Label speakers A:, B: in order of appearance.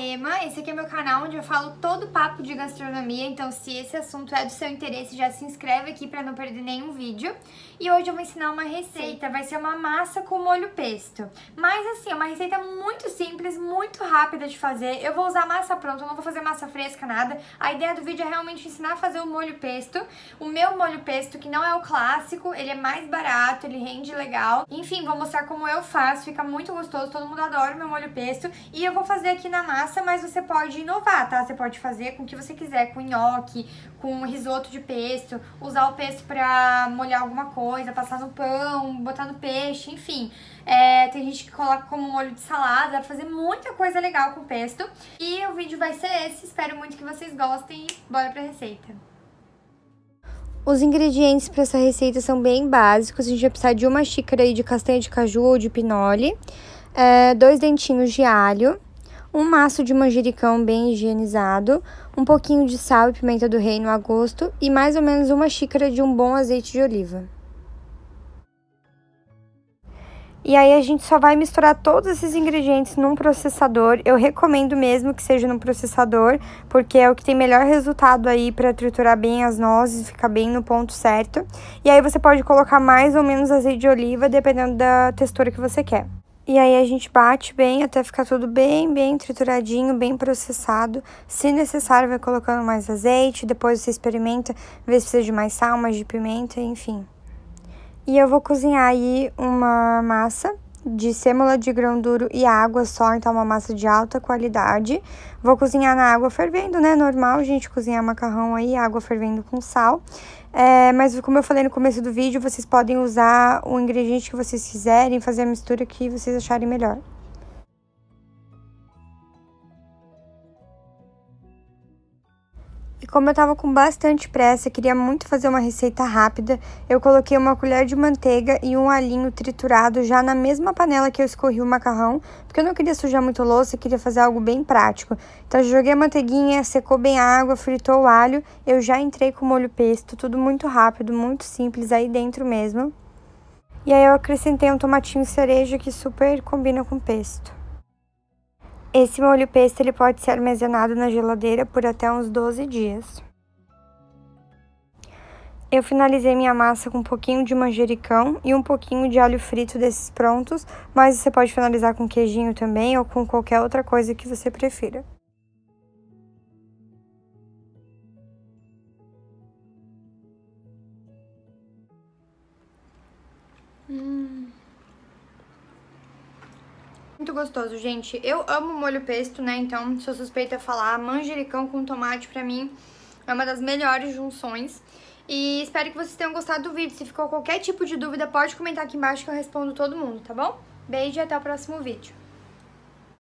A: Ema, esse aqui é meu canal onde eu falo todo papo de gastronomia, então se esse assunto é do seu interesse, já se inscreve aqui para não perder nenhum vídeo. E hoje eu vou ensinar uma receita, vai ser uma massa com molho pesto. Mas assim, é uma receita muito simples, muito rápida de fazer. Eu vou usar massa pronta, não vou fazer massa fresca, nada. A ideia do vídeo é realmente ensinar a fazer o molho pesto. O meu molho pesto, que não é o clássico, ele é mais barato, ele rende legal. Enfim, vou mostrar como eu faço, fica muito gostoso, todo mundo adora meu molho pesto. E eu vou fazer aqui na massa massa, mas você pode inovar, tá? Você pode fazer com o que você quiser, com nhoque, com risoto de pesto, usar o pesto pra molhar alguma coisa, passar no pão, botar no peixe, enfim. É, tem gente que coloca como molho de salada, fazer muita coisa legal com pesto. E o vídeo vai ser esse, espero muito que vocês gostem e bora pra receita. Os ingredientes para essa receita são bem básicos, a gente vai precisar de uma xícara de castanha de caju ou de pinole, é, dois dentinhos de alho, um maço de manjericão bem higienizado, um pouquinho de sal e pimenta do reino a gosto e mais ou menos uma xícara de um bom azeite de oliva. E aí a gente só vai misturar todos esses ingredientes num processador. Eu recomendo mesmo que seja num processador, porque é o que tem melhor resultado aí para triturar bem as nozes, ficar bem no ponto certo. E aí você pode colocar mais ou menos azeite de oliva, dependendo da textura que você quer. E aí a gente bate bem até ficar tudo bem, bem trituradinho, bem processado. Se necessário, vai colocando mais azeite, depois você experimenta, vê se precisa de mais sal, mais de pimenta, enfim. E eu vou cozinhar aí uma massa de sêmola de grão duro e água só, então é uma massa de alta qualidade. Vou cozinhar na água fervendo, né? Normal a gente cozinhar macarrão aí, água fervendo com sal. É, mas como eu falei no começo do vídeo, vocês podem usar o ingrediente que vocês quiserem, fazer a mistura que vocês acharem melhor. E como eu tava com bastante pressa, queria muito fazer uma receita rápida, eu coloquei uma colher de manteiga e um alinho triturado já na mesma panela que eu escorri o macarrão, porque eu não queria sujar muito louça, queria fazer algo bem prático. Então joguei a manteiguinha, secou bem a água, fritou o alho, eu já entrei com o molho pesto, tudo muito rápido, muito simples aí dentro mesmo. E aí eu acrescentei um tomatinho cereja que super combina com pesto. Esse molho pesto ele pode ser armazenado na geladeira por até uns 12 dias. Eu finalizei minha massa com um pouquinho de manjericão e um pouquinho de alho frito desses prontos, mas você pode finalizar com queijinho também ou com qualquer outra coisa que você prefira. muito gostoso, gente. Eu amo molho pesto, né? Então, sou suspeita a falar, manjericão com tomate pra mim é uma das melhores junções. E espero que vocês tenham gostado do vídeo. Se ficou qualquer tipo de dúvida, pode comentar aqui embaixo que eu respondo todo mundo, tá bom? Beijo e até o próximo vídeo.